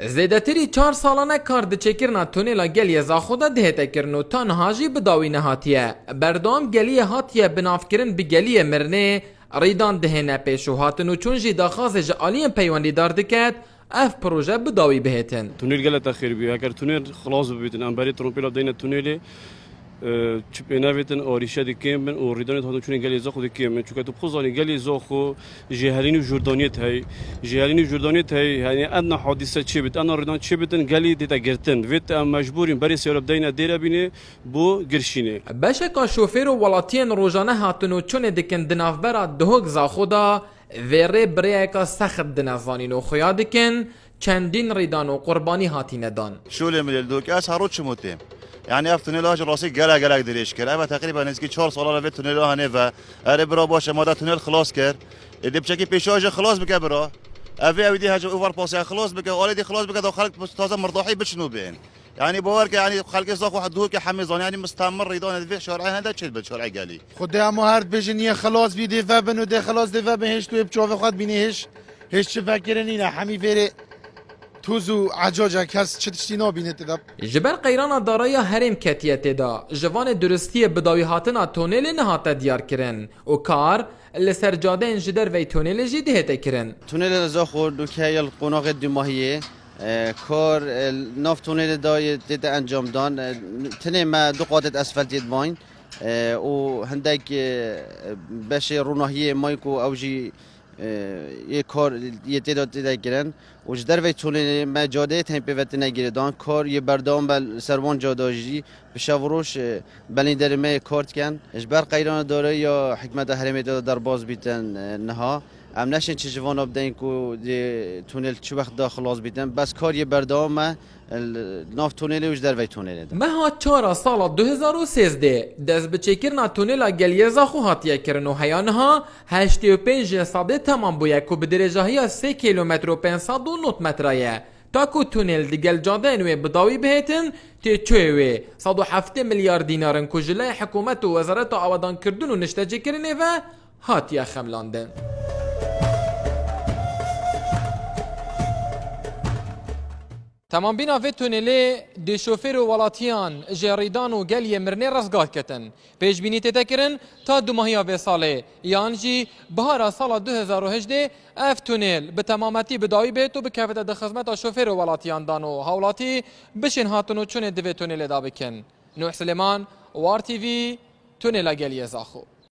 زیدتری چار سالانه کار د چکرنا تونلا گلیه زاخودا دهته کرنو تنها جی بداوینه هاتیه بردام گلیه هاتیه بنافکرن به گلیه مرنه ریدان دهنه پیشو هاتنو چون جی داخواز جالیم پیوانی دار دکت اف پروژه بداوی بهتن تونل گله تخیر بی اگر تونل خلاص ببیتن انبری ترومپیلا دینه تونلی چپناوتن آریشه دکیم بن و ریدان تا چون گلی زاخو دکیم من چون تو خزانی گلی زاخو جردنیت های جهالین جهلین جردانیت ته یعنی ادنا حادثه چی بیت انا ریدان چی بیتن گلی دیتا گرتن ویت آم مجبورین برای سیارب دینا دیرا بینه بو گرشینه کا شوفیر ولاتین روزانه هاتونو چون دکن دنافبرا دهوک خدا دا برای کا سخت دنافانینو خویا دکن چندین ریدان و قربانی هاتینه دان شوله مل دوک از چی چموتیم یعنی اف تونل هاش راستی گله گله دریش کرد اما تقریبا نزدیک 4 سال به تونل ها نوا اره برا باشه ما تونل خلاص کرد ادب پیش پیشاج خلاص بکه برا اوی اوی دی هاج اوفر پاس خلاص بکه اولدی دی خلاص بکه یعنی یعنی خلق تازه مرضاحی بشنو بین يعني بورك يعني خلق صاخ واحد دوك حميزون يعني یعنی مستمر يدون في شارع هذا تشد بالشارع قالي خدي امو هرد بجنيه خلاص بيدي فابن ودي خلاص دي فابن هيش تو بشوف خد بيني هيش هيش فاكرني حمي فيري توزو عجاج کس چتشتی نابینه تدا جبر قیران دارای هرم کتیه تدا جوان درستی بداوی هاتنا تونل نهات دیار کرن و کار لسر جاده انجدر وی تونل جی دهته تونل نزا خور دو که یل قناق ماهیه. کار ناف تونل دای دیت انجام دان تنه ما دو قادت دید ماین و هندک بشه روناهیه مایکو اوجی یه کار یه تعداد دیده و در وی چونه ما جاده وقت نگیره کار یه بردام بل سروان جاداجی به شوروش بلی در می کارت کن اجبر قیران داره یا حکمت حرمی داره در باز بیتن نها ام نشین چه جوان آب دین تونل چه وقت خلاص بیدن بس کار یه بردام ناف تونل وش در وی تونل ده مها چارا سال 2013 دست به چکرنا تونل گلیزا خو هاتیه کرنو حیان ها 85 ساده تمام بویه که به درجه 3 کیلومتر و 509 متره تاکو تونل گل جاده انوی بداوی بهتن تی چویوی 107 میلیارد دینارن کجله حکومت و وزارت آوادان کردن و نشتجه کرنه و هاتیه خملاندن تمامبینا وی تونلی د شوفیر ولاتیان جریدان و گلی مرنه رزگار کتن پیش بینی تیتا کرن تا دو ماهی وی ساله یان جی بهارا سال 2018 اف تونل به تمامتی بدایی بیت و بکفت د خدمت شوفیر ولاتیان دانو حولاتی بشین هاتونو چون دوی تونل دا بکن نوح سلیمان وار تیوی تونل گلی زاخو